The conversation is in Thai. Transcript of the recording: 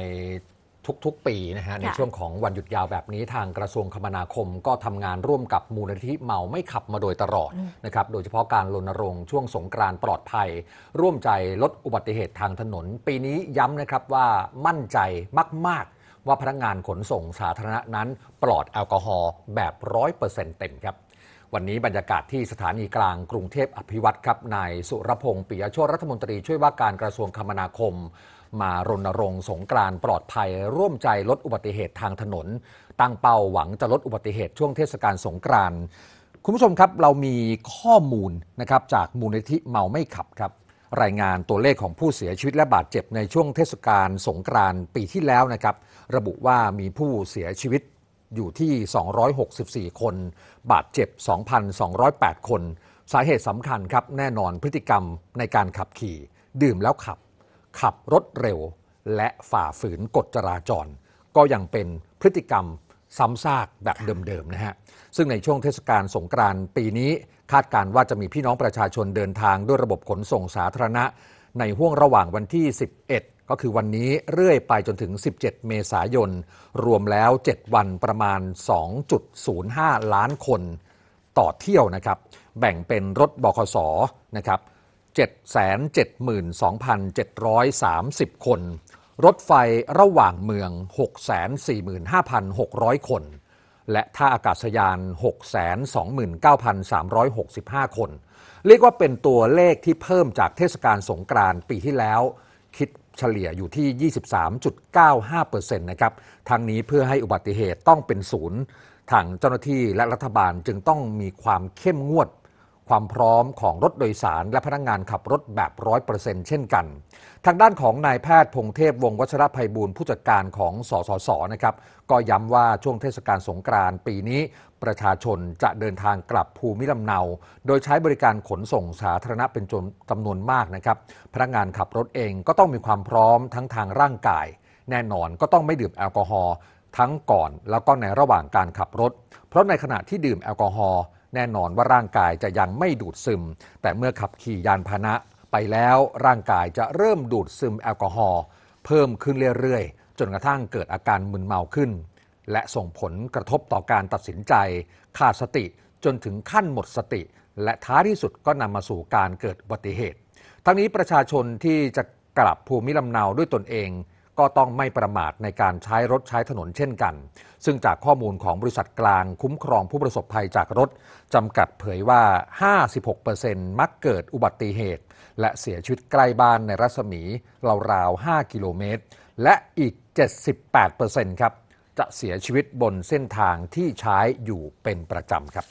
ในทุกๆปีนะฮะในช่วงของวันหยุดยาวแบบนี้ทางกระทรวงคมนาคมก็ทำงานร่วมกับมูลนิธิเมาไม่ขับมาโดยตลอดนะครับ โดยเฉพาะการรณรงค์ช่วงสงกรานปลอดภัย ร่วมใจลดอุบัติเหตุทางถนน ปีนี้ย้ำนะครับว่ามั่นใจมาก ๆ ว่าพนักงานขนส่งสาธารณะนั้น ปลอดแอลกอฮอล์แบบร้อยเปอร์เซ็นต์เต็มครับ วันนี้บรรยากาศที่สถานีกลางกรุงเทพอภิวัตรครับนายสุรพงศ์ปิยโชตรัฐมนตรีช่วยว่าการกระทรวงคมนาคมมารณรงค์สงกรานปลอดภัยร่วมใจลดอุบัติเหตุทางถนนตั้งเป้าหวังจะลดอุบัติเหตุช่วงเทศกาลสงกรานคุณผู้ชมครับเรามีข้อมูลนะครับจากมูลนิธิเมาไม่ขับครับ รายงานตัวเลขของผู้เสียชีวิตและบาดเจ็บในช่วงเทศกาลสงกรานปีที่แล้วนะครับ ระบุว่ามีผู้เสียชีวิตอยู่ที่ 264 คนบาดเจ็บ 2,208 คน สาเหตุสำคัญครับแน่นอนพฤติกรรมในการขับขี่ ดื่มแล้วขับขับรถเร็วและฝ่าฝืนกฎจราจร ก็ยังเป็นพฤติกรรมซ้ำซากแบบเดิมๆนะฮะซึ่งในช่วงเทศกาลสงกรานต์ปีนี้คาดการว่าจะมีพี่น้องประชาชนเดินทางด้วยระบบขนส่งสาธารณะในห่วงระหว่างวันที่ 11 ก็คือวันนี้เรื่อยไปจนถึง 17 เมษายน รวมแล้ว 7 วันประมาณ 2.05 ล้านคนต่อเที่ยวนะครับ แบ่งเป็นรถบขสนะครับ772,730 คน รถไฟระหว่างเมือง 645,600 คน และท่าอากาศยาน629,365 คน เรียกว่าเป็นตัวเลขที่เพิ่มจากเทศกาลสงกรานต์ปีที่แล้ว คิดเฉลี่ยอยู่ที่ 23.95%นะครับทั้งนี้เพื่อให้อุบัติเหตุต้องเป็นศูนย์ทางเจ้าหน้าที่และรัฐบาลจึงต้องมีความเข้มงวดความพร้อมของรถโดยสาร และพนักงงานขับรถแบบร้อยเปอร์เซ็นเช่นกัน ทางด้านของนายแพทย์ พงเทพวงวัชรภัยบูลผู้จัดการของสสสนะครับ ก็ย้ำว่าช่วงเทศกาลสงกรานต์ปีนี้ ประชาชนจะเดินทางกลับภูมิลำเนา โดยใช้บริการขนส่งสาธารณะเป็นจำนวนมากนะครับพนักงงานขับรถเองก็ต้องมีความพร้อมทั้งทางร่างกาย แน่นอนก็ต้องไม่ดื่มแอลกอฮอล์ทั้งก่อน แล้วก็ในระหว่างการขับรถ เพราะในขณะที่ดื่มแอลกอฮอล์แน่นอนว่าร่างกายจะยังไม่ดูดซึม แต่เมื่อขับขี่ยานพาหนะไปแล้วร่างกายจะเริ่มดูดซึมแอลกอฮอล์เพิ่มขึ้นเรื่อยๆ จนกระทั่งเกิดอาการมึนเมาขึ้น และส่งผลกระทบต่อการตัดสินใจ ขาดสติจนถึงขั้นหมดสติและท้ายที่สุดก็นำมาสู่การเกิดอุบัติเหตุ ทั้งนี้ประชาชนที่จะกลับภูมิลำเนาด้วยตนเองก็ต้องไม่ประมาทในการใช้รถใช้ถนนเช่นกัน ซึ่งจากข้อมูลของบริษัทกลางคุ้มครองผู้ประสบภัยจากรถ จำกัดเผยว่า 56%มักเกิดอุบัติเหตุ และเสียชีวิตใกล้บ้านในรัศมีราวๆ 5 กิโลเมตร และอีก 78%ครับ จะเสียชีวิตบนเส้นทางที่ใช้อยู่เป็นประจำครับ